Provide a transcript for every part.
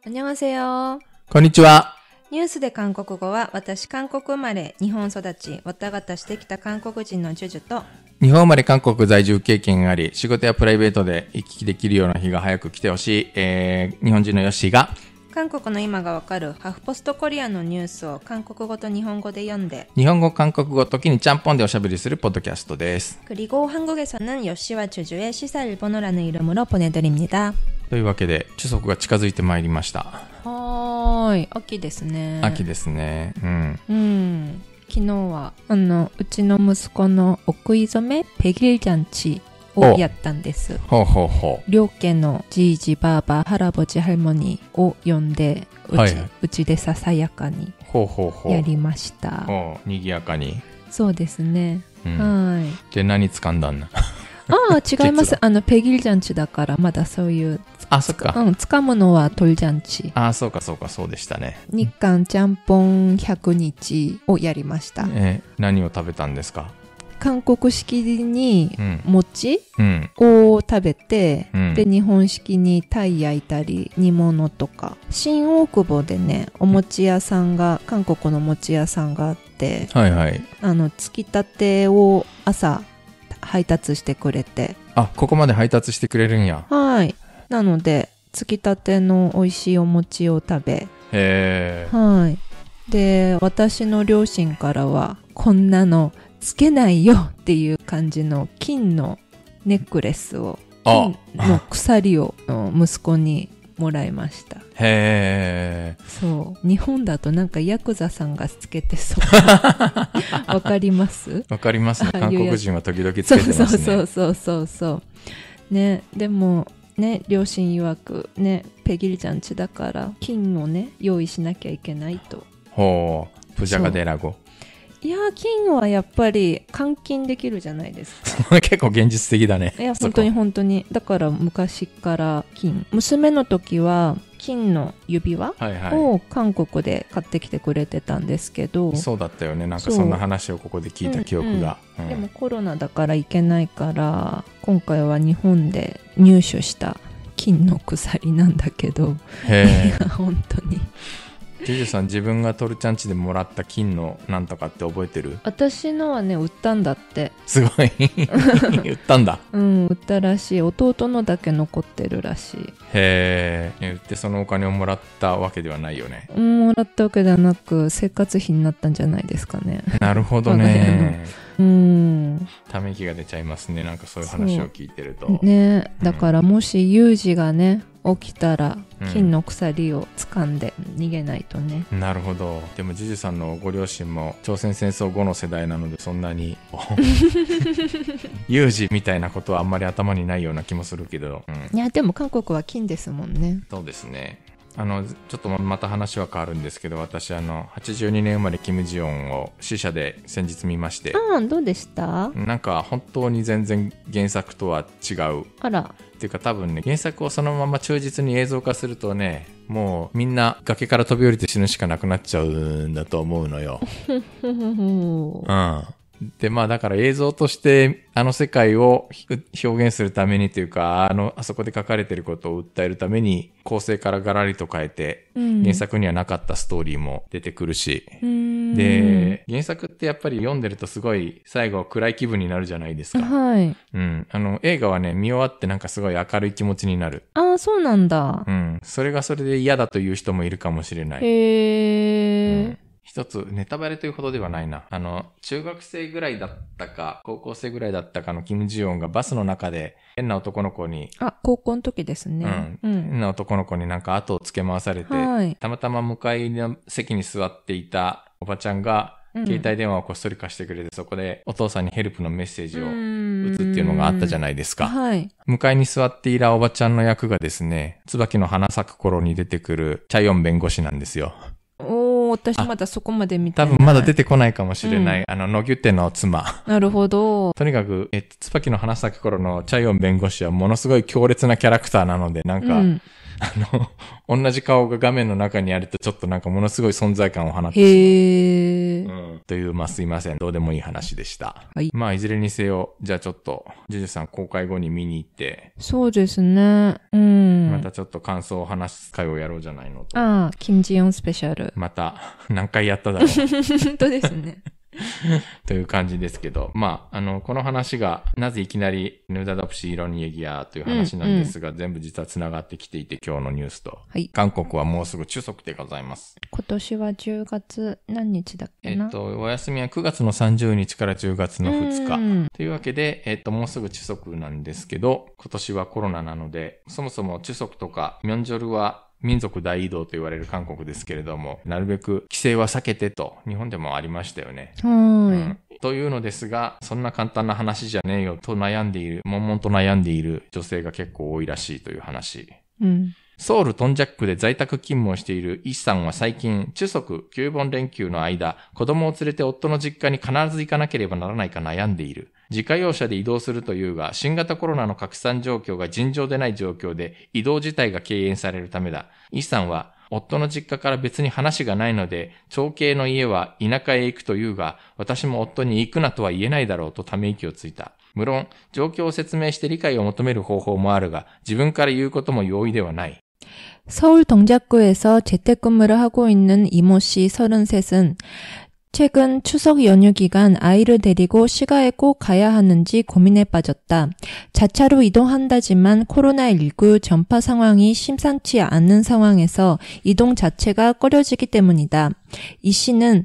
こんにちは。こんにちは。ニュースで韓国語は、私、韓国生まれ、日本育ち、わたがたしてきた韓国人のジュジュと、日本生まれ韓国在住経験があり、仕事やプライベートで行き来できるような日が早く来てほしい、えー、日本人のヨッシーが、韓国の今がわかるハフポストコリアのニュースを韓国語と日本語で読んで日本語韓国語時にちゃんぽんでおしゃべりするポッドキャストです그리고한국에서는요시와주주의시사일본어라는이름으로보내드립니다というわけで、中足が近づいてまいりました。はい、秋ですね。秋ですね。うん。うん。昨日は、あの、うちの息子の奥食い初め、ペギルジャンチをやったんです。ほうほうほう。両家のじいじばあば、할아버지할머니を呼んで、うちはい、うちでささやかにやりました。ほうほうほうにぎやかに。そうですね。うん、はい。で、何掴んだんだああ、違います。あの、ペギルジャンチだから、まだそういう。あ、そっか。うん、つかむのはトルジャンチ。あ、そうか、そうか、そうでしたね。日韓ちゃんぽん100日をやりました。え何を食べたんですか韓国式に餅を食べて、うんうん、で日本式に鯛焼いたり煮物とか新大久保でねお餅屋さんが韓国の餅屋さんがあって、はいはい、あのつきたてを朝配達してくれてあここまで配達してくれるんやはいなのでつきたての美味しいお餅を食べへえはいで私の両親からはこんなのつけないよっていう感じの金のネックレスを金の鎖を息子にもらいましたへえ。そう。日本だとなんかヤクザさんがつけてそう。わかりますわかりますね。韓国人は時々つけてますね。そうそうそうそうそう。ね、でも、ね、両親曰く、ね、ペギリちゃんちだから、金をね、用意しなきゃいけないと。ほう、プジャガデラゴ。いや金はやっぱり換金できるじゃないですか 結構現実的だねいや本当に本当にだから昔から金娘の時は金の指輪を韓国で買ってきてくれてたんですけど、はいはい、そうだったよねなんかそんな話をここで聞いた記憶が、うんうんうん、でもコロナだから行けないから今回は日本で入手した金の鎖なんだけど 本当にジェジュさん自分がトルちゃんちでもらった金のなんとかって覚えてる私のはね売ったんだってすごい 売ったんだうん売ったらしい弟のだけ残ってるらしいへえ売ってそのお金をもらったわけではないよねもらったわけではなく生活費になったんじゃないですかねなるほどね うんため息が出ちゃいますねなんかそういう話を聞いてるとね、だからもしユージがね起きたら金の鎖を掴んで逃げないとね、うん、なるほどでもジジさんのご両親も朝鮮戦争後の世代なのでそんなに 有事みたいなことはあんまり頭にないような気もするけど、うん、いやでも韓国は金ですもんねそうですねあのちょっとまた話は変わるんですけど私あの82年生まれキム・ジヨンを死者で先日見ましてああどうでしたなんか本当に全然原作とは違うあらっていうか多分ね原作をそのまま忠実に映像化するとねもうみんな崖から飛び降りて死ぬしかなくなっちゃうんだと思うのよ うんで、まあだから映像としてあの世界を表現するためにというか、あの、あそこで書かれてることを訴えるために構成からガラリと変えて、原作にはなかったストーリーも出てくるし、で、原作ってやっぱり読んでるとすごい最後暗い気分になるじゃないですか。はい。うん。あの、映画はね、見終わってなんかすごい明るい気持ちになる。ああ、そうなんだ。うん。それがそれで嫌だという人もいるかもしれない。へー。うん一つ、ネタバレというほどではないな。あの、中学生ぐらいだったか、高校生ぐらいだったかのキム・ジヨンがバスの中で変な男の子に。あ、高校の時ですね。うん。うん、変な男の子になんか後をつけ回されて、はい、たまたま向かいの席に座っていたおばちゃんが、携帯電話をこっそり貸してくれて、そこでお父さんにヘルプのメッセージを打つっていうのがあったじゃないですか。はい。向かいに座っていたおばちゃんの役がですね、椿の花咲く頃に出てくるチャヨン弁護士なんですよ。おー私まだそこまで見て多分まだ出てこないかもしれない。うん、あの、野牛ての妻。なるほど。とにかく、えっと、椿の話した頃のチャイオン弁護士はものすごい強烈なキャラクターなので、なんか、うん、あの、同じ顔が画面の中にあるとちょっとなんかものすごい存在感を放ってしまう。へー。という、まあすいません、どうでもいい話でした。はい。まあいずれにせよ、じゃあちょっと、ジュジュさん公開後に見に行って。そうですね。うん。またちょっと感想を話す会をやろうじゃないのと。ああ、キムジヨンスペシャル。また、何回やっただろう。本当ですね。という感じですけど、まあ、あの、この話が、なぜいきなり、ヌーダダプシーロニエギアという話なんですが、うんうん、全部実は繋がってきていて、今日のニュースと。はい。韓国はもうすぐ中足でございます。今年は10月何日だっけなえっと、お休みは9月の30日から10月の2日。うんというわけで、えっと、もうすぐ中足なんですけど、今年はコロナなので、そもそも中足とか、ミョンジョルは民族大移動と言われる韓国ですけれども、なるべく規制は避けてと、日本でもありましたよね。はい、うんというのですが、そんな簡単な話じゃねえよと悩んでいる、悶々と悩んでいる女性が結構多いらしいという話。うんソウルトンジャックで在宅勤務をしているイさんは最近、中足休本連休の間、子供を連れて夫の実家に必ず行かなければならないか悩んでいる。自家用車で移動するというが、新型コロナの拡散状況が尋常でない状況で、移動自体が敬遠されるためだ。イさんは、夫の実家から別に話がないので、長兄の家は田舎へ行くというが、私も夫に行くなとは言えないだろうとため息をついた。無論、状況を説明して理解を求める方法もあるが、自分から言うことも容易ではない。 서울 동작구에서 재택근무를 하고 있는 이모 씨 33은 최근 추석 연휴 기간 아이를 데리고 시가에 꼭 가야 하는지 고민에 빠졌다. 자차로 이동한다지만 코로나19 전파 상황이 심상치 않은 상황에서 이동 자체가 꺼려지기 때문이다. 이 씨는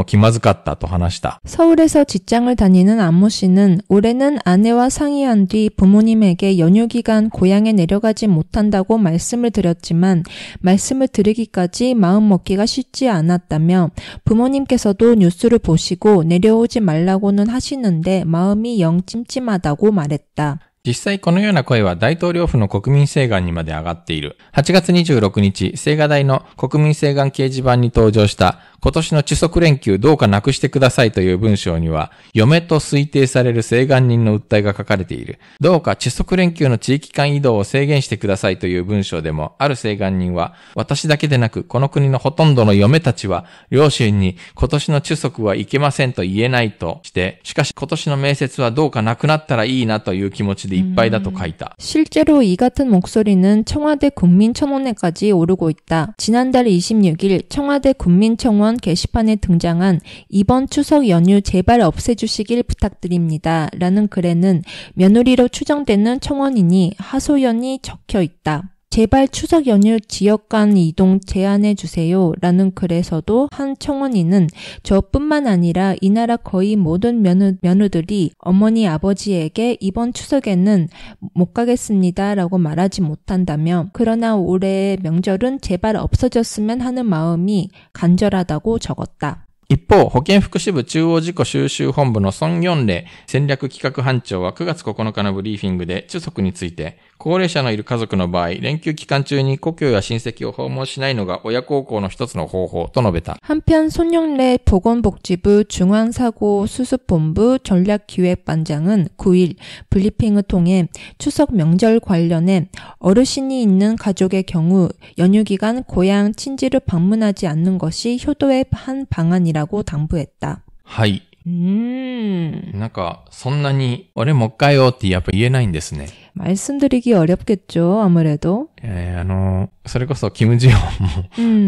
너무 기마즈갔다 또 하나시다. 서울에서 직장을 다니는 안모 씨는 올해는 아내와 상의한 뒤 부모님에게 연휴 기간 고향에 내려가지 못한다고 말씀을 드렸지만 말씀을 드리기까지 마음 먹기가 쉽지 않았다며 부모님께서도 뉴스를 보시고 내려오지 말라고는 하시는데 마음이 영 찜찜하다고 말했다. 実際このような声は大統領府の国民請願にまで上がっている。8月26日、青瓦台の国民請願掲示板に登場した 今年の地足連休どうかなくしてくださいという文章には、嫁と推定される請願人の訴えが書かれている。どうか地足連休の地域間移動を制限してくださいという文章でも、ある請願人は、私だけでなく、この国のほとんどの嫁たちは、両親に今年の地足はいけませんと言えないとして、しかし今年の面接はどうかなくなったらいいなという気持ちでいっぱいだと書いた。실제로이같은목소리는청와대국민청원에까지오르고있 다。 지난달26일청와대국민청원 이번 게시판에 등장한 이번 추석 연휴 제발 없애주시길 부탁드립니다. 라는 글에는 며느리로 추정되는 청원인이 하소연이 적혀 있다. 제발 추석 연휴 지역 간 이동 제한해 주세요. 라는 글에서도 한 청원인은 저뿐만 아니라 이 나라 거의 모든 며느, 며느들이 어머니 아버지에게 이번 추석에는 못 가겠습니다. 라고 말하지 못한다며 그러나 올해의 명절은 제발 없어졌으면 하는 마음이 간절하다고 적었다. 一方、保健福祉部中央事故収集本部の孫四礼戦略企画班長は9月9日のブリーフィングで中足について、高齢者のいる家族の場合、連休期間中に故郷や親戚を訪問しないのが親孝行の一つの方法と述べた。한 편、 孫영래보건복지部중앙사고수습본部전략기획반장은9ブリピング통해추석명절관련해어르신이있는가족의경 우、 연휴기간고향친지를방문하지않는것이효도의한방안이라고당부했 다。 はい。うん。なんか、そんなに、俺もっかいよってやっぱ言えないんですね。말씀드리기어렵겠죠아무래도え、あの、それこそ、キム・ジヨ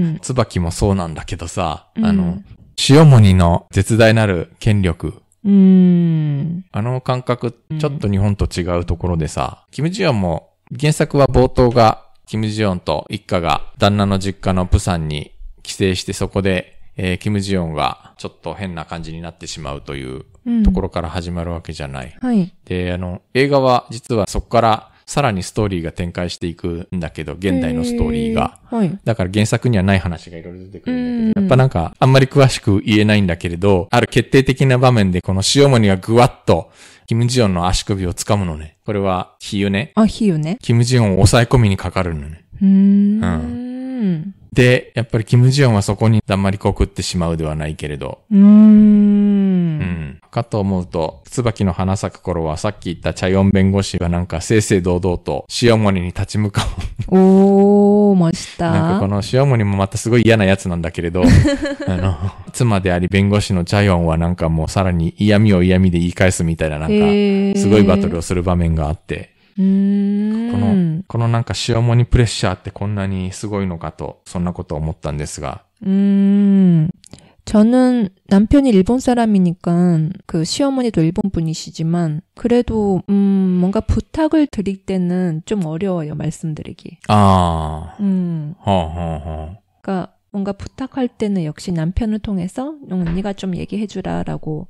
ンも、椿もそうなんだけどさ、あの、塩森の絶大なる権力。うん。あの感覚、ちょっと日本と違うところでさ、キム・ジヨンも、原作は冒頭が、キム・ジヨンと一家が旦那の実家のプサンに帰省してそこでえー、キム・ジヨンがちょっと変な感じになってしまうというところから始まるわけじゃない。うん、はい。で、あの、映画は実はそこからさらにストーリーが展開していくんだけど、現代のストーリーが。はい、だから原作にはない話がいろいろ出てくるんだけど、やっぱなんかあんまり詳しく言えないんだけれど、ある決定的な場面でこの塩森がぐわっと、キム・ジヨンの足首を掴むのね。これは、比喩ね。あ、比喩ね。キム・ジヨンを抑え込みにかかるのね。うん。うん。で、やっぱりキム・ジヨンはそこにだんまりこうってしまうではないけれど。うーん。うん。かと思うと、椿の花咲く頃はさっき言ったチャヨン弁護士はなんか正々堂々と塩森に立ち向かう。おー、ました。なんかこの塩森もまたすごい嫌なやつなんだけれど、あの、妻であり弁護士のチャヨンはなんかもうさらに嫌味を嫌味で言い返すみたいななんか、すごいバトルをする場面があって。この、このなんかシアモニプレッシャーってこんなにすごいのかと、そんなことを思ったんですが。 음, 저는 남편이 일본 사람이니까 그 시어머니도 일본 분이시지만 그래도 음 뭔가 부탁을 드릴 때는 좀 어려워요 말씀드리기. 아. 음. 허허허. 그러니까 뭔가 부탁할 때는 역시 남편을 통해서 응 언니가 좀 얘기해주라라고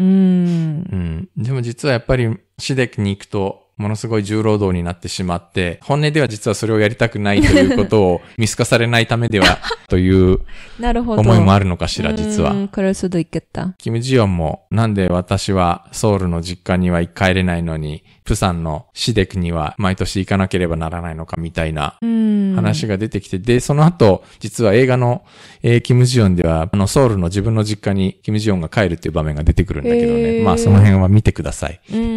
うん。でも実はやっぱり、シデックに行くと、ものすごい重労働になってしまって、本音では実はそれをやりたくないということを見透かされないためでは、という 思いもあるのかしら、実は。れ럴수도行けた。キム・ジヨンも、なんで私はソウルの実家には帰れないのに、プサンのシデクには毎年行かなければならないのかみたいな話が出てきて、で、その後、実は映画の、えー、キム・ジヨンでは、あの、ソウルの自分の実家にキム・ジヨンが帰るっていう場面が出てくるんだけどね。まあ、その辺は見てください。うん。うん。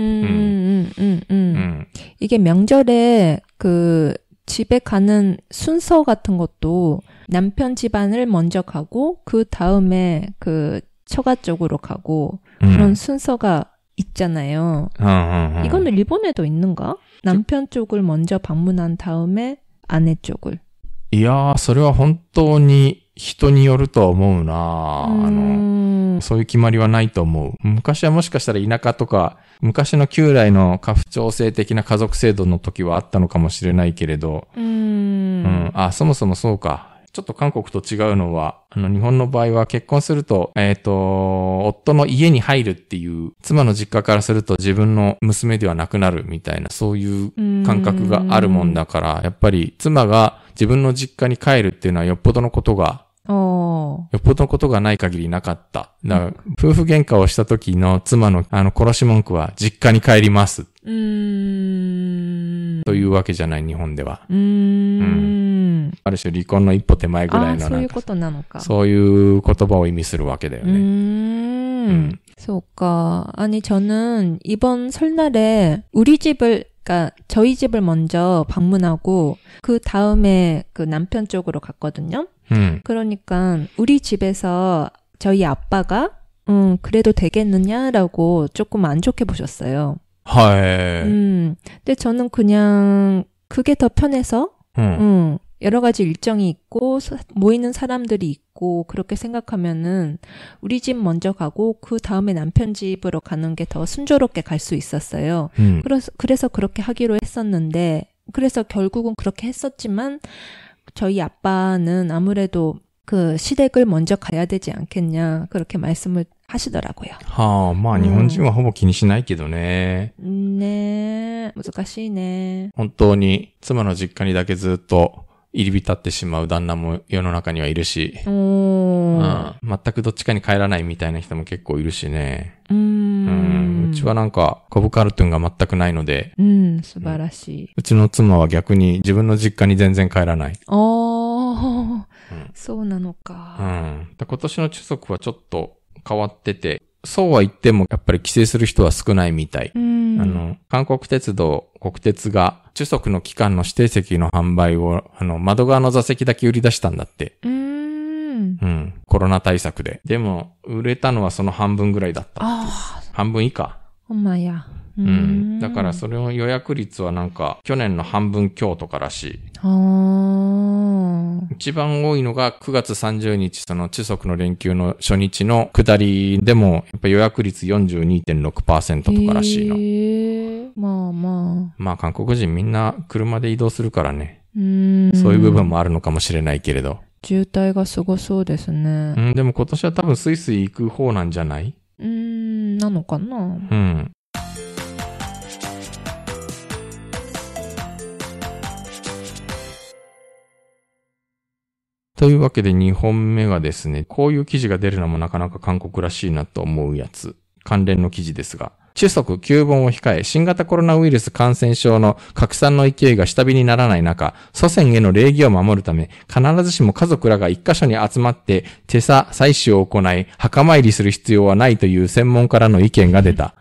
うん。이게명절에그집에가는순서같은것도남편집안을먼저가고그다음에그처가쪽으로가고그런순서가있잖아요어어어이거는일본에도있는가남편쪽을먼저방문한다음에아내쪽을いやそれは本当に人によると思うな。あの、そういう決まりはないと思う。昔はもしかしたら田舎とか、昔の旧来の家父長制的な家族制度の時はあったのかもしれないけれど、うんうん、あ、そもそもそうか。ちょっと韓国と違うのは、あの、日本の場合は結婚すると、えっ、ー、と、夫の家に入るっていう、妻の実家からすると自分の娘ではなくなるみたいな、そういう感覚があるもんだから、やっぱり妻が自分の実家に帰るっていうのはよっぽどのことがよっぽどのことがない限りなかった。だから、夫婦喧嘩をした時の妻のあの殺し文句は実家に帰ります。うーん。というわけじゃない日本では。うーん。うんある種離婚の一歩手前ぐらいのそういうことなのか。そういう言葉を意味するわけだよね。 음. 그러니까 아니 저는 이번 설날에 우리 집을 그러니까 저희 집을 먼저 방문하고 그 다음에 그 남편 쪽으로 갔거든요. 음. 그러니까 우리 집에서 저희 아빠가 음 그래도 되겠느냐라고 조금 안 좋게 보셨어요. 헐. 음. 근데 저는 그냥 그게 더 편해서 음. 음 여러 가지 일정이 있고 모이는 사람들이 있고 그렇게 생각하면은 우리 집 먼저 가고 그 다음에 남편 집으로 가는 게 더 순조롭게 갈 수 있었어요. 음. 그래서 그래서 그렇게 하기로 했었는데 그래서 결국은 그렇게 했었지만 저희 아빠는 아무래도 그 시댁을 먼저 가야 되지 않겠냐 그렇게 말씀을 하시더라고요. 아, 마 일본인은 음. ほ気にしないけどねね難しいね本当に妻の実家にだけずっと入り浸ってしまう旦那も世の中にはいるし、うん、全くどっちかに帰らないみたいな人も結構いるしね。うんうちはなんか、コブカルトゥンが全くないので。うん、素晴らしい、うちの妻は逆に自分の実家に全然帰らない。おー、うん、そうなのか。うん。今年の中足はちょっと変わってて、そうは言ってもやっぱり帰省する人は少ないみたい。うんあの、韓国鉄道、国鉄が、中足の期間の指定席の販売を、あの、窓側の座席だけ売り出したんだって。うん。うん。コロナ対策で。でも、売れたのはその半分ぐらいだったああ。半分以下。ほんまや。うん。だからそれの予約率はなんか、去年の半分強とからしい。ああ。一番多いのが9月30日、その中足の連休の初日の下りでも、やっぱ予約率42.6%とからしいの。へまあまあ。まあ韓国人みんな車で移動するからね。うんそういう部分もあるのかもしれないけれど。渋滞がすごそうですね。うん、でも今年は多分スイスイ行く方なんじゃないうん、なのかなうん。というわけで2本目がですね、こういう記事が出るのもなかなか韓国らしいなと思うやつ。関連の記事ですが。中速、旧本を控え、新型コロナウイルス感染症の拡散の勢いが下火にならない中、祖先への礼儀を守るため、必ずしも家族らが一箇所に集まって手差採取を行い、墓参りする必要はないという専門家らの意見が出た。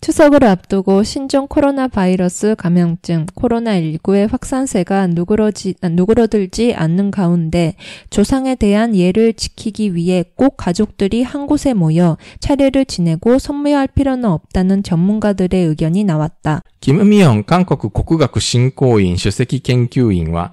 추석을 앞두고 신종 코로나 바이러스 감염증 코로나19의 확산세가 누그러지, 아, 누그러들지 않는 가운데 조상에 대한 예를 지키기 위해 꼭 가족들이 한 곳에 모여 차례를 지내고 선물할 필요는 없다는 전문가들의 의견이 나왔다. 김미영 한국 국学振興院首席研究員は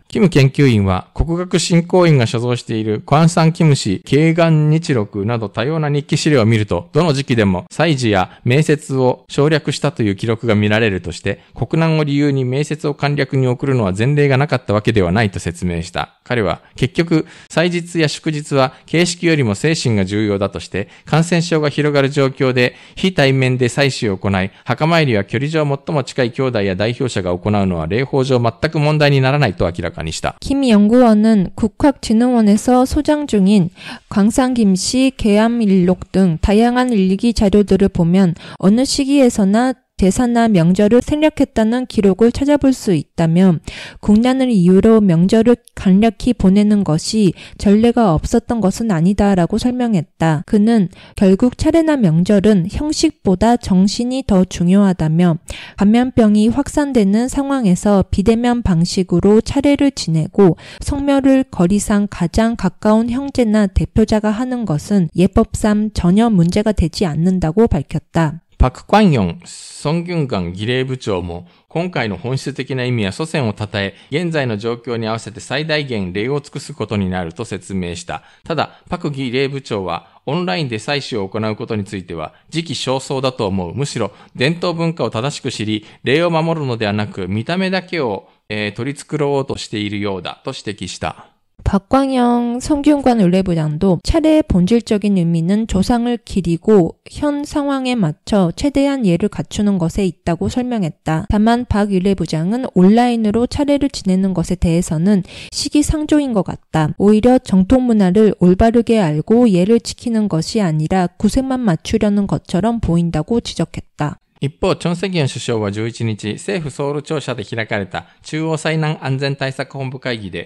キム研究員は、国学振興院が所蔵している、クアンサン・キム氏、慶願日録など多様な日記資料を見ると、どの時期でも、祭事や名説を省略したという記録が見られるとして、国難を理由に名説を簡略に送るのは前例がなかったわけではないと説明した。彼は、結局、祭日や祝日は、形式よりも精神が重要だとして、感染症が広がる状況で、非対面で祭祀を行い、墓参りは距離上最も近い兄弟や代表者が行うのは、礼法上全く問題にならないと明らかに 아니시다. 김 연구원은 국학진흥원에서 소장 중인 광상김씨 계암일록 등 다양한 일기 자료들을 보면 어느 시기에서나 대사나 명절을 생략했다는 기록을 찾아볼 수 있다면 국난을 이유로 명절을 간략히 보내는 것이 전례가 없었던 것은 아니다라고 설명했다. 그는 결국 차례나 명절은 형식보다 정신이 더 중요하다며 감염병이 확산되는 상황에서 비대면 방식으로 차례를 지내고 성묘를 거리상 가장 가까운 형제나 대표자가 하는 것은 예법상 전혀 문제가 되지 않는다고 밝혔다. パク・クワンヨン、ソン・ギュンガン儀礼部長も、今回の本質的な意味や祖先を称え、現在の状況に合わせて最大限礼を尽くすことになると説明した。ただ、パク儀礼部長は、オンラインで採取を行うことについては、時期尚早だと思う。むしろ、伝統文化を正しく知り、礼を守るのではなく、見た目だけを、えー、取り繕おうとしているようだ、と指摘した。 박광영 성균관 의뢰부장도 차례의 본질적인 의미는 조상을 기리고 현 상황에 맞춰 최대한 예를 갖추는 것에 있다고 설명했다. 다만 박 의뢰부장은 온라인으로 차례를 지내는 것에 대해서는 시기상조인 것 같다. 오히려 정통 문화를 올바르게 알고 예를 지키는 것이 아니라 구색만 맞추려는 것처럼 보인다고 지적했다. 一方、チョンセギョン首相は11日、政府ソウル庁舎で開かれた中央災難安全対策本部会議で、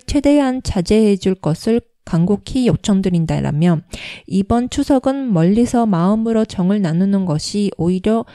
최대한 자제해 줄 것을 간곡히 요청드린다라며 이번 추석은 멀리서 마음으로 정을 나누는 것이 오히려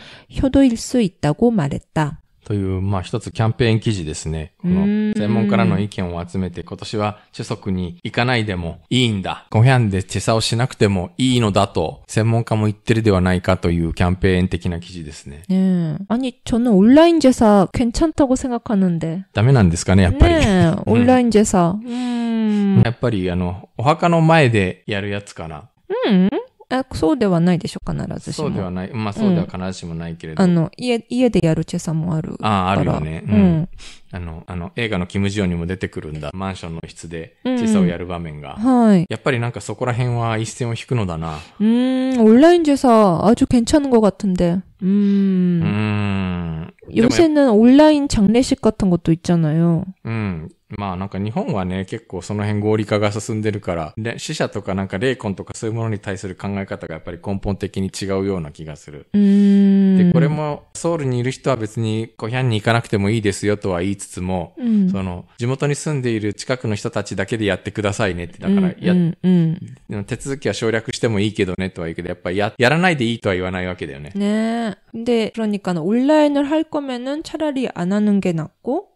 효도일 수 있다고 말했다. という、まあ一つキャンペーン記事ですね。この専門家らの意見を集めて今年は主足に行かないでもいいんだ。コヒャンでチェサをしなくてもいいのだと専門家も言ってるではないかというキャンペーン的な記事ですね。ねえ。아니저는온라인제사괜찮다고생각하는 데。 ダメなんですかね、やっぱり。ねえ、イン인제사うん。やっぱりあの、お墓の前でやるやつかな。うん。あそうではないでしょ、必ずしも。そうではない。まあ、そうでは必ずしもないけれど。うん、あの、家、家でやるチェさもある。ああ、あるよね。うん。あの、あの、映画のキムジヨンにも出てくるんだ。マンションの室でチェさをやる場面が。はい。やっぱりなんかそこら辺は一線を引くのだな。うん、オン온라인제 사、 아주괜찮은것같은 데。 うん。うん。요새는온라인장례식같은것도있잖아요ん。まあなんか日本はね、結構その辺合理化が進んでるから、で死者とかなんか霊魂とかそういうものに対する考え方がやっぱり根本的に違うような気がする。で、これもソウルにいる人は別に小ヒに行かなくてもいいですよとは言いつつも、うん、その地元に住んでいる近くの人たちだけでやってくださいねって、だからや、うんうん手続きは省略してもいいけどねとは言うけど、やっぱりやらないでいいとは言わないわけだよね。ね。で、그러니까온イ인을할거면은차라리안하는게낫고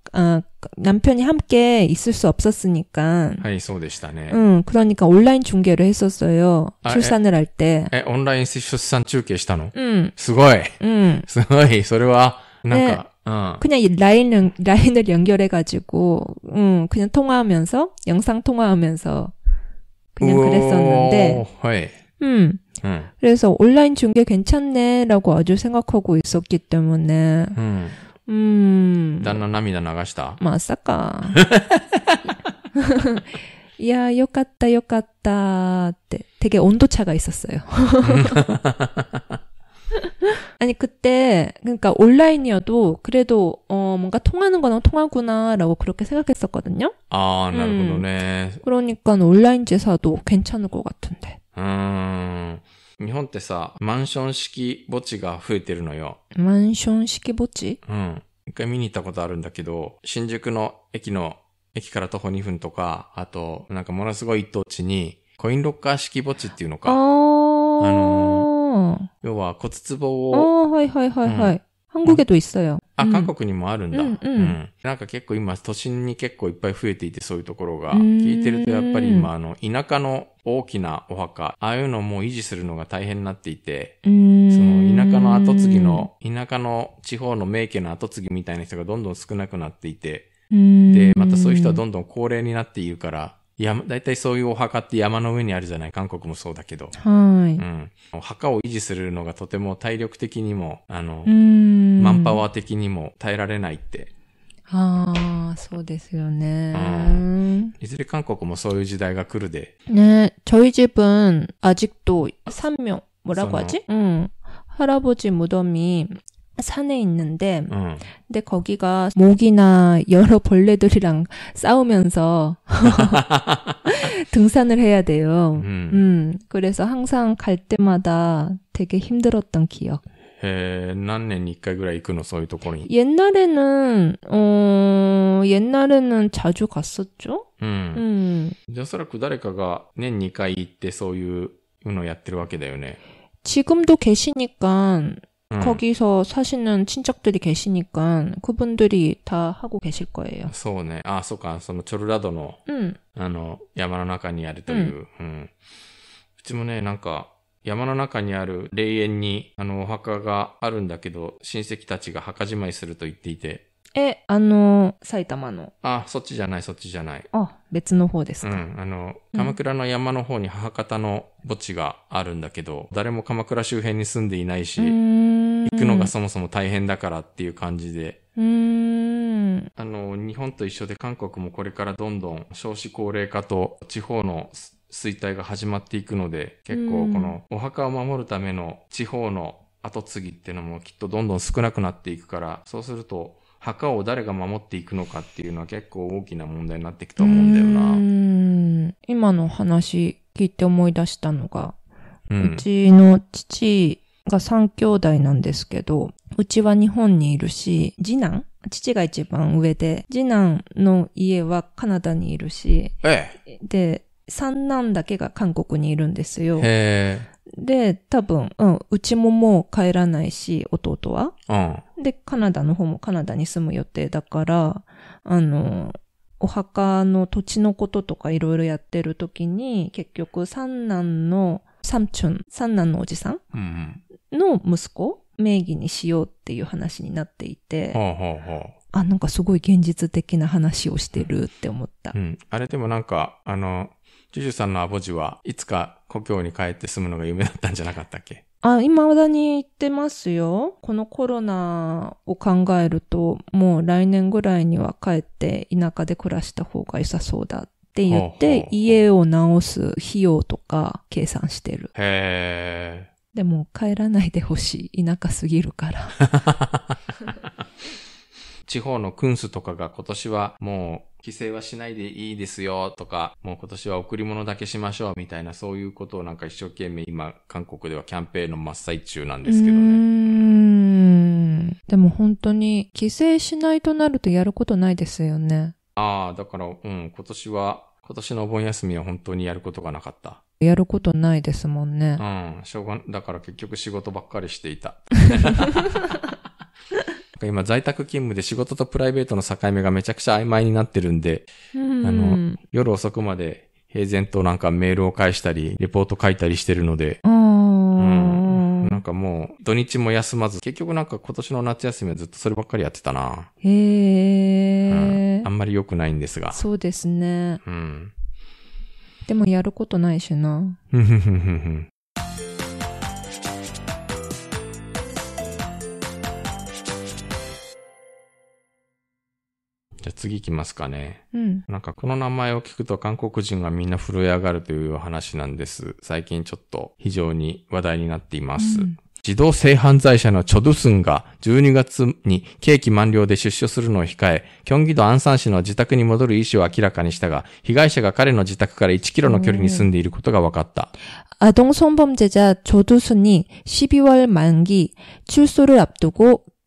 아, 남편이 함께 있을 수 없었으니까. 아, 네そでしたね 응, 그러니까 온라인 중계를 했었어요. 아, 출산을 에, 할 때. 에, 온라인 출산 중계したの? 응. すごい. 응. すごい.それはなんか 네. 어. 그냥 이 라인을, 라인을 연결해가지고, 응, 그냥 통화하면서, 영상 통화하면서, 그냥 오 그랬었는데, 헤 음, 응. 그래서 온라인 중계 괜찮네라고 아주 생각하고 있었기 때문에, 음. うん涙流したまさかいやーよかったよかったって되게온도차가있었어요 아니 그때 그러니까 온라인이어도 그래도 어 뭔가 통하는 거나 통하구나라고 그렇게 생각했었거든요. 아, 나름대로네. 음, 그러니까 온라인 제사도 괜찮을 것 같은데. 음. 日本ってさ、マンション式墓地が増えてるのよ。マンション式墓地うん。一回見に行ったことあるんだけど、新宿の駅の、駅から徒歩2分とか、あと、なんかものすごい一等地に、コインロッカー式墓地っていうのか。ああのー、要は骨壺を。ああ、はいはいはいはい。うん、한국에도있어요あ、韓国にもあるんだ。うん、うん、なんか結構今、都心に結構いっぱい増えていて、そういうところが。聞いてるとやっぱり今、あの、田舎の大きなお墓、ああいうのをもう維持するのが大変になっていて、その田舎の後継ぎの、田舎の地方の名家の後継ぎみたいな人がどんどん少なくなっていて、で、またそういう人はどんどん高齢になっているから、山、大体そういうお墓って山の上にあるじゃない、韓国もそうだけど。はい。うん。お墓を維持するのがとても体力的にも、あの、マンパワー的にも耐えられないって。ああ、そうですよね、いずれ韓国もそういう時代が来るで。ね、저희집은아직도3 명、 뭐라고하지ん。할아버지무덤이 산에 있는데 음. 근데 거기가 모기나 여러 벌레들이랑 싸우면서 등산을 해야 돼요. 음. 음. 그래서 항상 갈 때마다 되게 힘들었던 기억. 何年に1回ぐらい行くのそういうところに 옛날에는 어 옛날에는 자주 갔었죠. 음. 음. おそらく誰かが年2回行ってそういうのやってるわけだよね。 지금도 계시니까 거기서사시는친척들이계시니까그분들이다하고계실거예요そうねあ、そうかそのチョルラドのん。あの山の中にあるというん、うちもね、なんか、山の中にある霊園に、あの、お墓があるんだけど、親戚たちが墓じまいすると言っていて、え、あの、埼玉の。あ、そっちじゃない、そっちじゃない。あ、別の方ですか。うん、あの、鎌倉の山の方に母方の墓地があるんだけど、うん、誰も鎌倉周辺に住んでいないし、行くのがそもそも大変だからっていう感じで。うん。あの、日本と一緒で韓国もこれからどんどん少子高齢化と地方の衰退が始まっていくので、結構このお墓を守るための地方の後継ぎっていうのもきっとどんどん少なくなっていくから、そうすると墓を誰が守っていくのかっていうのは結構大きな問題になっていくと思うんだよな。うん今の話聞いて思い出したのが、うん、うちの父が三兄弟なんですけど、うちは日本にいるし、次男父が一番上で、次男の家はカナダにいるし、ええ、で、三男だけが韓国にいるんですよ。へで、多分、うん、うちももう帰らないし、弟は。うん、で、カナダの方もカナダに住む予定だから、あの、お墓の土地のこととかいろいろやってる時に、結局三男の、三春、三男のおじさんの息子名義にしようっていう話になっていて、はあはあ、あ、なんかすごい現実的な話をしてるって思った。うん、あれでもなんか、あの、ジュジュさんのアボジはいつか故郷に帰って住むのが夢だったんじゃなかったっけあ、今まだに行ってますよ。このコロナを考えると、もう来年ぐらいには帰って田舎で暮らした方が良さそうだって言って、家を直す費用とか計算してる。へー。でも帰らないでほしい。田舎すぎるから。地方のクンスとかが今年はもう帰省はしないでいいですよとか、もう今年は贈り物だけしましょうみたいな、そういうことをなんか一生懸命今、韓国ではキャンペーンの真っ最中なんですけどね。うんでも本当に、帰省しないとなるとやることないですよね。ああ、だから、うん、今年は、今年のお盆休みは本当にやることがなかった。やることないですもんね。うん、しょうが、だから結局仕事ばっかりしていた。今在宅勤務で仕事とプライベートの境目がめちゃくちゃ曖昧になってるんで、んあの、夜遅くまで平然となんかメールを返したり、レポート書いたりしてるので、なんかもう土日も休まず、結局なんか今年の夏休みはずっとそればっかりやってたな。へえ、うん、あんまり良くないんですが。そうですね。うん。でもやることないしな。じゃあ次行きますかね。うん。なんかこの名前を聞くと韓国人がみんな震え上がるという話なんです。最近ちょっと非常に話題になっています。うん性犯罪者のチョドゥスンが12月に刑期満了で出所するのを控え、キョンギドアンサン市の自宅に戻る意思を明らかにしたが、被害者が彼の自宅から1キロの距離に住んでいることが分かった。아동성범죄자조두순이12월만기출소를앞두고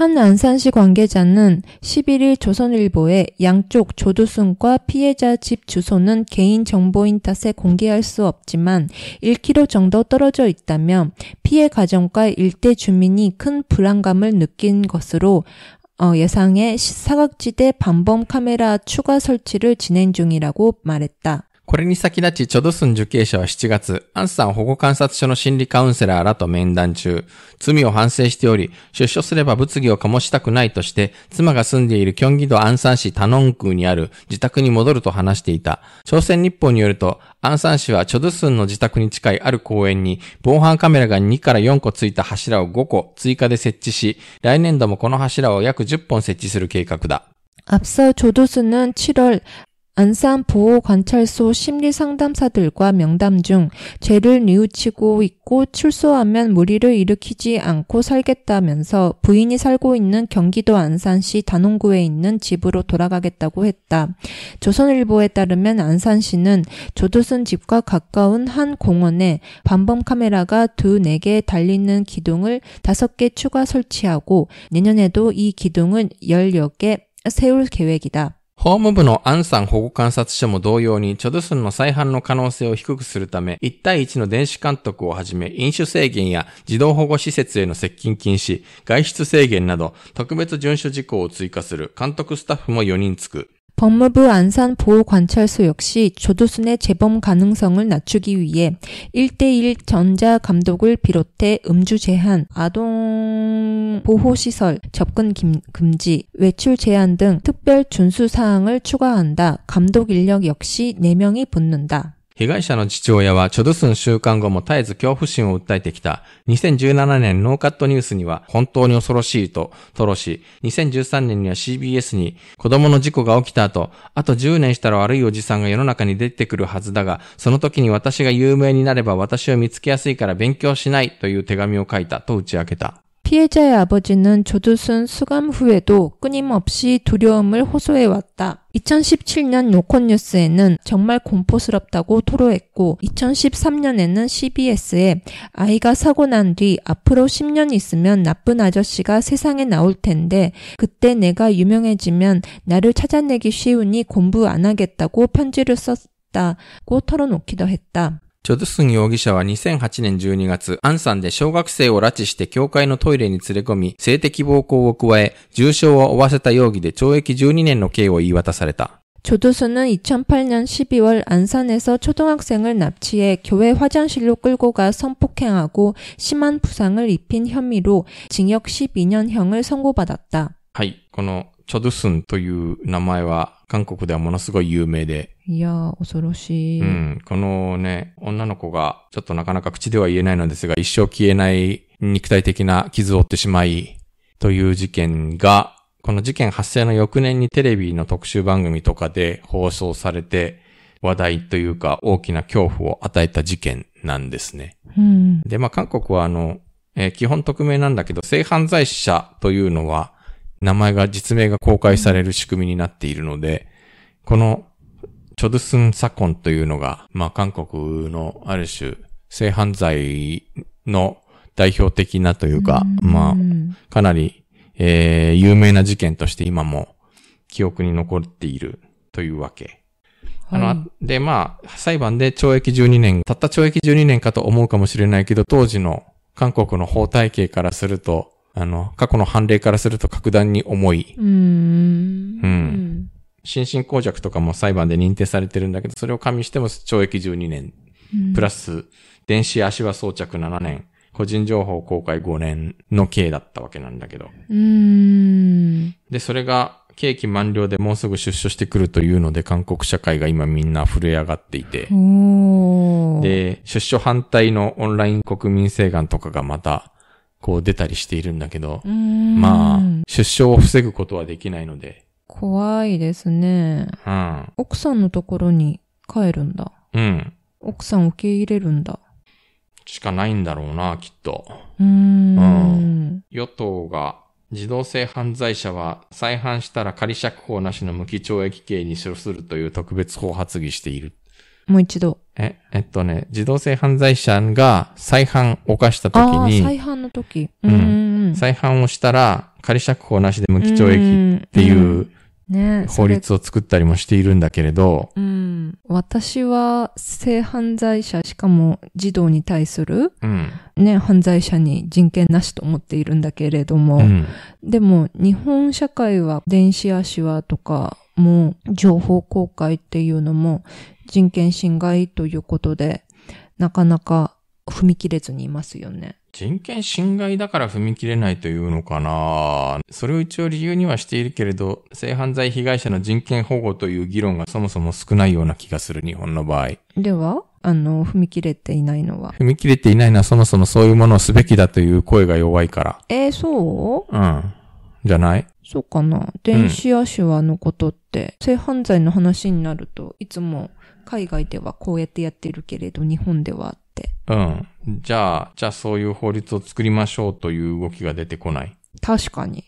한 안산시 관계자는 11일 조선일보에 양쪽 조두순과 피해자 집 주소는 개인 정보인 탓에 공개할 수 없지만 1km 정도 떨어져 있다며 피해 가정과 일대 주민이 큰 불안감을 느낀 것으로 어, 예상해 사각지대 반범 카메라 추가 설치를 진행 중이라고 말했다. これに先立ち、チョドスン受刑者は7月、アンさん保護観察所の心理カウンセラーらと面談中、罪を反省しており、出所すれば物議を醸したくないとして、妻が住んでいるキョンギドアンサン市タノン空にある自宅に戻ると話していた。朝鮮日報によると、アンサン氏はチョドスンの自宅に近いある公園に、防犯カメラが2から4個ついた柱を5個追加で設置し、来年度もこの柱を約10本設置する計画だ。앞서조두순은7월 안산 보호관찰소 심리상담사들과 명담 중 죄를 뉘우치고 있고 출소하면 무리를 일으키지 않고 살겠다면서 부인이 살고 있는 경기도 안산시 단원구에 있는 집으로 돌아가겠다고 했다. 조선일보에 따르면 안산시는 조두순 집과 가까운 한 공원에 반범 카메라가 두 네 개 달리는 기둥을 다섯 개 추가 설치하고 내년에도 이기둥은 열여 개 세울 계획이다. 法務部のアンさん保護観察所も同様に、チョドスンの再犯の可能性を低くするため、1対1の電子監督をはじめ、飲酒制限や児童保護施設への接近禁止、外出制限など、特別遵守事項を追加する監督スタッフも4人つく。 법무부 안산 보호관찰소 역시 조두순의 재범 가능성을 낮추기 위해 1대1 전자 감독을 비롯해 음주 제한, 아동 보호시설 접근 금지, 외출 제한 등 특별 준수 사항을 추가한다. 감독 인력 역시 4명이 붙는다. 被害者の父親はチョドスン週間後も絶えず恐怖心を訴えてきた。2017年ノーカットニュースには本当に恐ろしいと吐露し、2013年には CBS に子供の事故が起きた後、あと10年したら悪いおじさんが世の中に出てくるはずだが、その時に私が有名になれば私を見つけやすいから勉強しないという手紙を書いたと打ち明けた。 피해자의 아버지는 조두순 수감 후에도 끊임없이 두려움을 호소해왔다. 2017년 로컨뉴스에는 정말 공포스럽다고 토로했고 2013년에는 CBS에 아이가 사고 난 뒤 앞으로 10년 있으면 나쁜 아저씨가 세상에 나올 텐데 그때 내가 유명해지면 나를 찾아내기 쉬우니 공부 안 하겠다고 편지를 썼다고 털어놓기도 했다. チョドスン容疑者は2008年12月、アンさんで小学生を拉致して教会のトイレに連れ込み、性的暴行を加え、重傷を負わせた容疑で懲役12年の刑を言い渡された。조두순은2008년12월안산에서초등학생을납치해교회화장실로끌고가성폭행하고심한부상을입힌혐의로징역12년형을선고받았다はい、このチョドスンという名前は韓国ではものすごい有名で。いやー、恐ろしい。うん。このね、女の子が、ちょっとなかなか口では言えないのですが、一生消えない肉体的な傷を負ってしまい、という事件が、この事件発生の翌年にテレビの特集番組とかで放送されて、話題というか大きな恐怖を与えた事件なんですね。うん、で、まあ韓国はあの、えー、基本匿名なんだけど、性犯罪者というのは、名前が、実名が公開される仕組みになっているので、この、チョドスン・サコンというのが、まあ、韓国のある種、性犯罪の代表的なというか、うまあ、かなり、えー、有名な事件として今も記憶に残っているというわけ。あの、はい、で、まあ、裁判で懲役12年、たった懲役12年かと思うかもしれないけど、当時の韓国の法体系からすると、あの、過去の判例からすると格段に重い。うんうん。心神耗弱とかも裁判で認定されてるんだけど、それを加味しても懲役12年、プラス、電子足輪装着7年、個人情報公開5年の刑だったわけなんだけど。うん。で、それが、刑期満了でもうすぐ出所してくるというので、韓国社会が今みんな震え上がっていて。で、出所反対のオンライン国民請願とかがまた、こう出たりしているんだけど、まあ、出生を防ぐことはできないので。怖いですね。うん。奥さんのところに帰るんだ。うん。奥さん受け入れるんだ。しかないんだろうな、きっと。うんうん。与党が、児童性犯罪者は再犯したら仮釈放なしの無期懲役刑に処するという特別法発議している。もう一度。え、えっとね、自動性犯罪者が再犯を犯した時に。再犯の時。うん。再犯をしたら、仮釈放なしで無期懲役っていうね、法律を作ったりもしているんだけれど。うん。私は性犯罪者、しかも児童に対する、うん、ね、犯罪者に人権なしと思っているんだけれども、うん、でも日本社会は電子足話とかもう情報公開っていうのも人権侵害ということで、なかなか踏み切れずにいますよね。人権侵害だから踏み切れないというのかなそれを一応理由にはしているけれど、性犯罪被害者の人権保護という議論がそもそも少ないような気がする日本の場合。ではあの、踏み切れていないのは。踏み切れていないのはそもそもそういうものをすべきだという声が弱いから。えー、そううん。じゃないそうかな。電子アシュアのことって、うん、性犯罪の話になると、いつも海外ではこうやってやってるけれど、日本ではって。うん。じゃあ、じゃあそういう法律を作りましょうという動きが出てこない。確かに。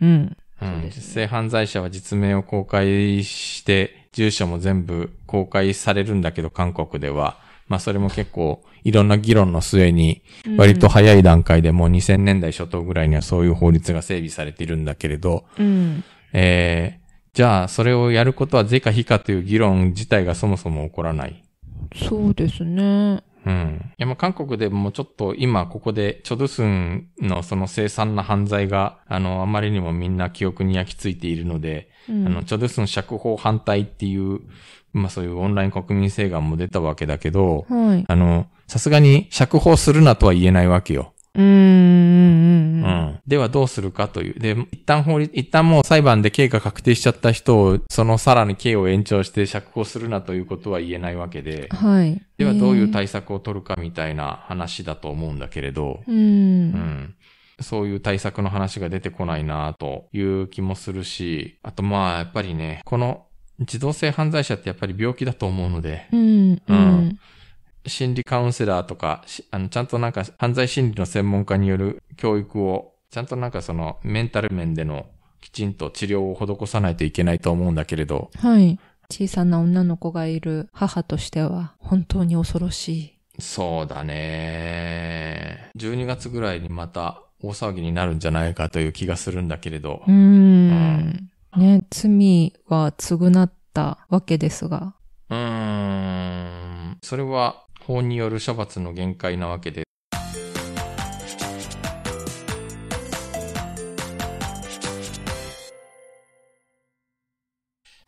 うん。うん、ね、性犯罪者は実名を公開して、住所も全部公開されるんだけど、韓国では。まあそれも結構いろんな議論の末に、割と早い段階でもう2000年代初頭ぐらいにはそういう法律が整備されているんだけれど、うん、えー、じゃあそれをやることは是か非かという議論自体がそもそも起こらない。そうですね。うん。いや、まあ、韓国でもちょっと今ここで、チョドゥスンのその凄惨な犯罪が、あの、あまりにもみんな記憶に焼き付いているので、うん、あの、チョドゥスン釈放反対っていう、まあそういうオンライン国民請願も出たわけだけど、はい、あの、さすがに釈放するなとは言えないわけよ。うんうん、うん。ではどうするかという。で、一旦法律、一旦もう裁判で刑が確定しちゃった人を、そのさらに刑を延長して釈放するなということは言えないわけで、はい。ではどういう対策を取るかみたいな話だと思うんだけれど、うん。うんそういう対策の話が出てこないなという気もするし、あとまあやっぱりね、この自動性犯罪者ってやっぱり病気だと思うので、うん。うん。心理カウンセラーとか、あの、ちゃんとなんか犯罪心理の専門家による教育を、ちゃんとなんかそのメンタル面でのきちんと治療を施さないといけないと思うんだけれど。はい。小さな女の子がいる母としては本当に恐ろしい。そうだね。12月ぐらいにまた大騒ぎになるんじゃないかという気がするんだけれど。うん。うんね、罪は償ったわけですが。うーん。それは法による処罰の限界なわけで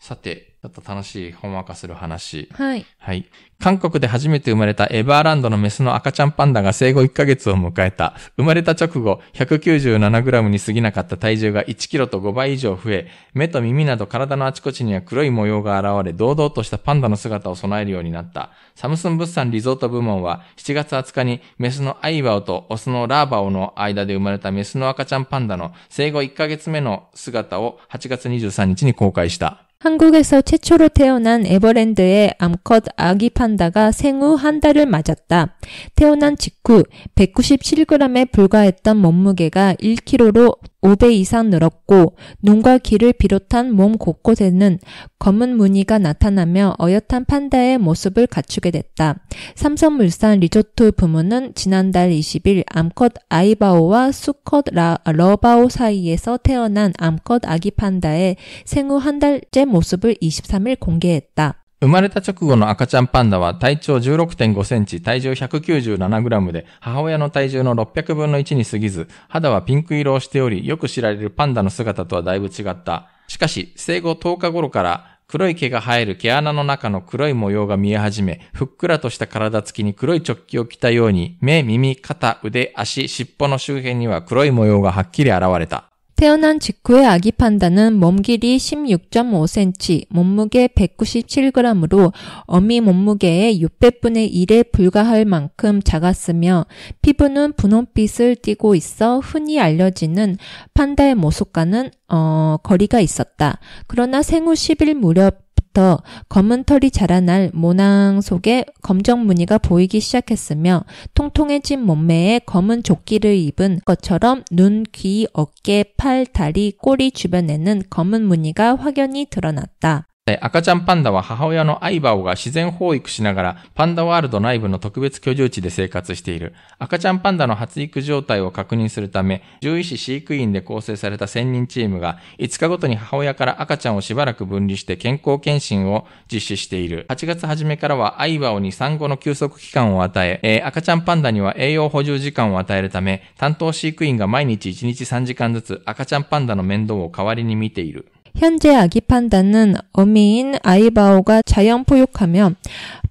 さて、ちょっと楽しいほんわかする話。はい。はい。韓国で初めて生まれたエバーランドのメスの赤ちゃんパンダが生後1ヶ月を迎えた。生まれた直後、197g に過ぎなかった体重が 1kg と5倍以上増え、目と耳など体のあちこちには黒い模様が現れ、堂々としたパンダの姿を備えるようになった。サムスン物産リゾート部門は、7月20日にメスのアイバオとオスのラーバオの間で生まれたメスの赤ちゃんパンダの生後1ヶ月目の姿を8月23日に公開した。 한국에서 최초로 태어난 에버랜드의 암컷 아기 판다가 생후 한 달을 맞았다. 태어난 직후 197g에 불과했던 몸무게가 1kg로 5배 이상 늘었고 눈과 귀를 비롯한 몸 곳곳에는 검은 무늬가 나타나며 어엿한 판다의 모습을 갖추게 됐다. 삼성물산 리조트 부문은 지난달 20일 암컷 아이바오와 수컷 라, 러바오 사이에서 태어난 암컷 아기 판다의 생후 한 달째 모습을 23일 공개했다. 生まれた直後の赤ちゃんパンダは体長16.5センチ、体重197グラムで、母親の体重の600分の1に過ぎず、肌はピンク色をしており、よく知られるパンダの姿とはだいぶ違った。しかし、生後10日頃から、黒い毛が生える毛穴の中の黒い模様が見え始め、ふっくらとした体つきに黒い直帰を着たように、目、耳、肩、腕、足、尻尾の周辺には黒い模様がはっきり現れた。 태어난 직후의 아기 판다는 몸길이 16.5cm, 몸무게 197g으로 어미 몸무게의 600분의 1에 불과할 만큼 작았으며 피부는 분홍빛을 띠고 있어 흔히 알려지는 판다의 모습과는 어, 거리가 있었다. 그러나 생후 10일 무렵 부터 검은 털이 자라날 모낭 속에 검정 무늬가 보이기 시작했으며 통통해진 몸매에 검은 조끼를 입은 것처럼 눈, 귀, 어깨, 팔, 다리, 꼬리 주변에는 검은 무늬가 확연히 드러났다. 赤ちゃんパンダは母親のアイバオが自然保育しながらパンダワールド内部の特別居住地で生活している。赤ちゃんパンダの発育状態を確認するため、獣医師飼育員で構成された専任チームが5日ごとに母親から赤ちゃんをしばらく分離して健康検診を実施している。8月初めからはアイバオに産後の休息期間を与ええー、赤ちゃんパンダには栄養補充時間を与えるため、担当飼育員が毎日1日3時間ずつ赤ちゃんパンダの面倒を代わりに見ている。 현재 아기 판다는 어미인 아이바오가 자연 포육하며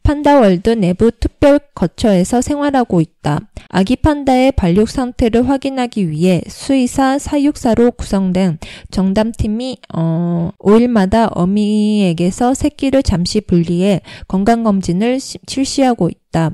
판다월드 내부 특별 거처에서 생활하고 있다. 아기 판다의 발육 상태를 확인하기 위해 수의사, 사육사로 구성된 정담팀이 어, 5일마다 어미에게서 새끼를 잠시 분리해 건강검진을 실시하고 있다.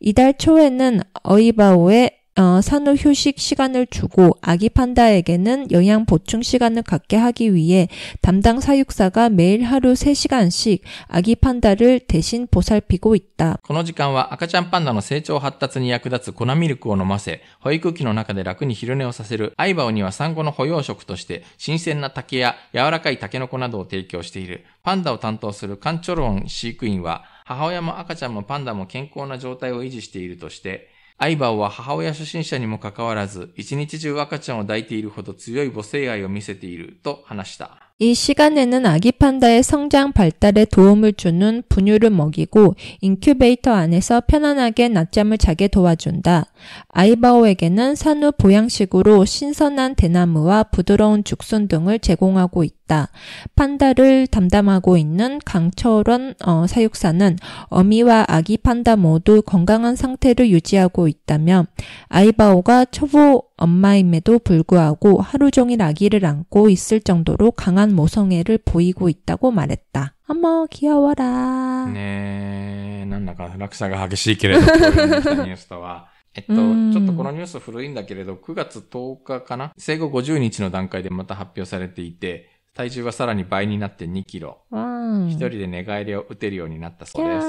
이달 초에는 어이바오의 어산후휴식시간을주고아기판다에게는영양보충시간을갖게하기위해담당사육사가매일하루3시간씩아기판다를대신보살피고있다この時間は赤ちゃんパンダの成長発達に役立つ粉ミルクを飲ませ、保育器の中で楽に昼寝をさせる相棒には産後の保養食として新鮮な竹や柔らかい竹の粉などを提供している。パンダを担当するカンチョロン飼育員は母親も赤ちゃんもパンダも健康な状態を維持しているとして、アイバーは母親初心者にもかかわらず、一日中赤ちゃんを抱いているほど強い母性愛を見せていると話した。이 시간에는 아기 판다의 성장 발달에 도움을 주는 분유를 먹이고 인큐베이터 안에서 편안하게 낮잠을 자게 도와준다. 아이바오에게는 산후 보양식으로 신선한 대나무와 부드러운 죽순 등을 제공하고 있다. 판다를 담당하고 있는 강철원 어, 사육사는 어미와 아기 판다 모두 건강한 상태를 유지하고 있다며 아이바오가 초보 엄마임에도 불구하고 하루 종일 아기를 안고 있을 정도로 강한 모성애를 보이고 있다고 말했다. 어머 귀여워라. 네, 난다가 락사가 激しいけれど、ニュースとは。えっと、ちょっとこのニュース古いんだけれど、9月10日かな生後50日の段階でまた発表されていて、体重はさらに倍になって2キロ。一人で寝返りを打てるようになったそうです。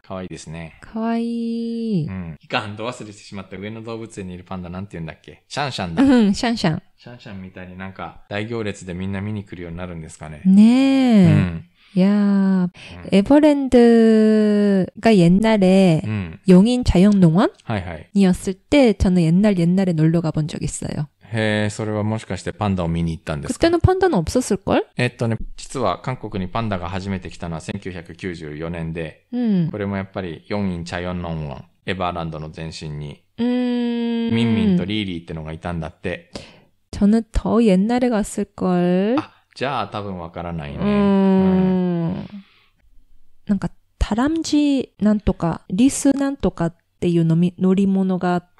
かわいいですね。かわいい。うん。いかんと忘れてしまった上野動物園にいるパンダなんて言うんだっけシャンシャンだ。うん、シャンシャン。シャンシャンみたいになんか大行列でみんな見に来るようになるんですかね。ねえ。うん。いやー、エ버ンドが옛날에음용인자연농원이었을때저는옛날옛날에놀러가본적있어요へえ、それはもしかしてパンダを見に行ったんですかパンダの다는없す을걸えっとね、実は韓国にパンダが初めて来たのは1994年で、これもやっぱり4ンチャヨンノンウォン、エバーランドの前身に、ミンミンとリーリーってのがいたんだって。저는더옛날에갔을걸あ、じゃあ多分わからないね。うんなんか、タラムジなんとか、リスなんとかっていうのみ乗り物があっ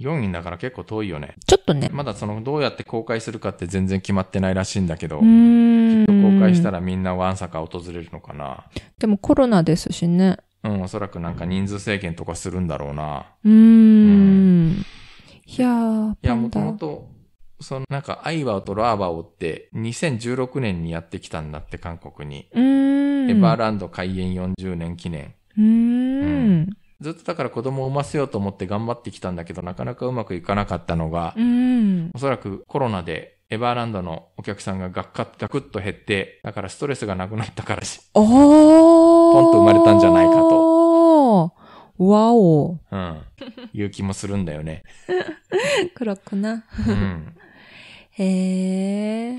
4位だから結構遠いよね。ちょっとね。まだそのどうやって公開するかって全然決まってないらしいんだけど、きっと公開したらみんなワンサか訪れるのかな。でもコロナですしね。うん、おそらくなんか人数制限とかするんだろうな。うーん。うん、いやー。いや、もともと、そのなんか、アイワオとラーバオって2016年にやってきたんだって韓国に。うーん。エバーランド開園40年記念。うーん。うんずっとだから子供を産ませようと思って頑張ってきたんだけど、なかなかうまくいかなかったのが、おそらくコロナでエバーランドのお客さんがガッカガクッと減って、だからストレスがなくなったからし、ポンと生まれたんじゃないかと。わお。うん。言う気もするんだよね。黒くな。うん。へえ。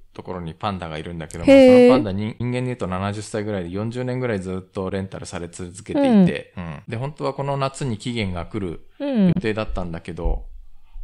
ところにパンダがいるんだけども、そのパンダ人間で言うと70歳ぐらいで40年ぐらいずっとレンタルされ続けていて、うん、で、本当はこの夏に期限が来る予定だったんだけど、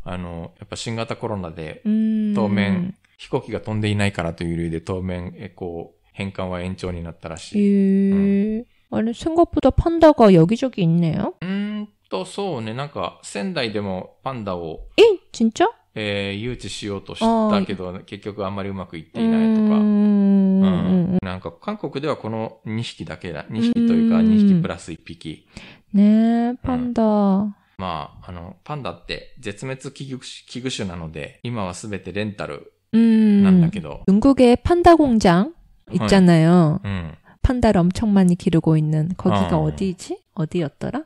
あの、やっぱ新型コロナで当面、飛行機が飛んでいないからという理由で当面、え、こう、返還は延長になったらしい。へえ、うん、あれ、생각보다ンダが여기저기있네요うんと、そうね。なんか、仙台でもパンダを。え、진짜えー、誘致しようとしたけど、結局あんまりうまくいっていないとか、うんうんなんか韓国ではこの2匹だけだ、2匹というか2匹プラス1匹。ねえ、パンダ。うんまあ、あの、パンダって絶滅危惧種なので、今はすべてレンタルなんだけど。うん、국パンダ공장있잖아 요。 はい、うん、ンダ를엄청많이기르고있 는、 거기가어디지어디였더라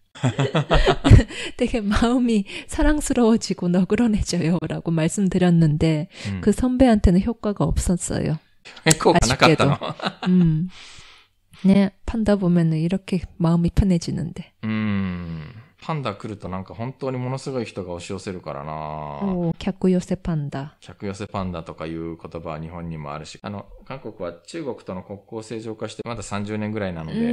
되게 마음이 사랑스러워지고 너그러내져요라고 말씀드렸는데 음. 그 선배한테는 효과가 없었어요. 예, 아쉽게도. 음. 네, 판다 보면은 이렇게 마음이 편해지는데. 음. パンダ来るとなんか本当にものすごい人が押し寄せるからな客寄せパンダ。客寄せパンダとかいう言葉は日本にもあるし、あの、韓国は中国との国交正常化してまだ30年ぐらいなので、あ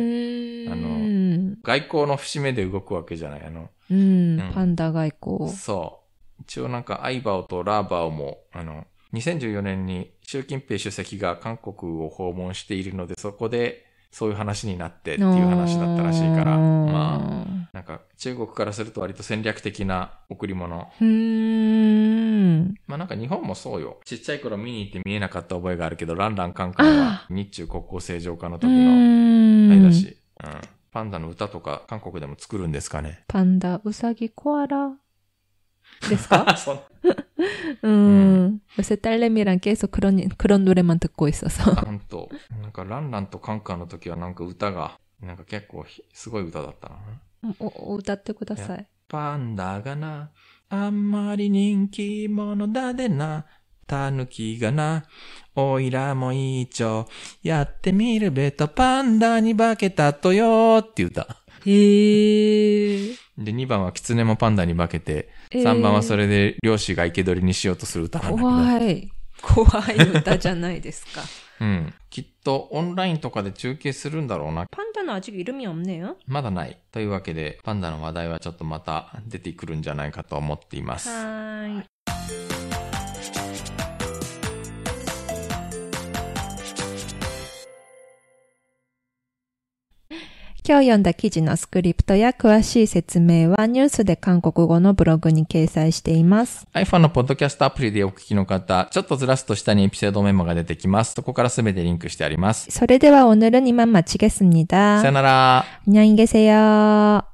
の、外交の節目で動くわけじゃない、あの、うん、うん、パンダ外交。そう。一応なんかアイバオとラーバオも、あの、2014年に習近平主席が韓国を訪問しているので、そこで、そういう話になってっていう話だったらしいから、まあ、なんか中国からすると割と戦略的な贈り物。まあなんか日本もそうよ。ちっちゃい頃見に行って見えなかった覚えがあるけど、ランランカンカンは日中国交正常化の時のあれだし、うん、パンダの歌とか韓国でも作るんですかね。パンダ、ウサギ、コアラ、ですか うん。タ음요새딸ン미랑계속그런그런노래만듣고있어서ランランとカンカンの時はなんか歌が、なんか結構すごい歌だったな。歌ってください。パンダがな、あんまり人気者だでな、たぬきがな、おいらもいいちょ、やってみるべとパンダに化けたとよって歌。へえー。で、2番は狐もパンダに化けて、えー、3番はそれで漁師が生け捕りにしようとする歌なんだけど。怖い。怖い歌じゃないですか。うん。きっとオンラインとかで中継するんだろうな。パンダの味がいるみ이없네よ。まだない。というわけで、パンダの話題はちょっとまた出てくるんじゃないかと思っています。はい。今日読んだ記事のスクリプトや詳しい説明はニュースで韓国語のブログに掲載しています。iPhone のポッドキャストアプリでお聞きの方、ちょっとずらすと下にエピソードメモが出てきます。そこからすべてリンクしてあります。それでは오늘은이만마ち겠すみだ。さよなら。안녕히계세 요。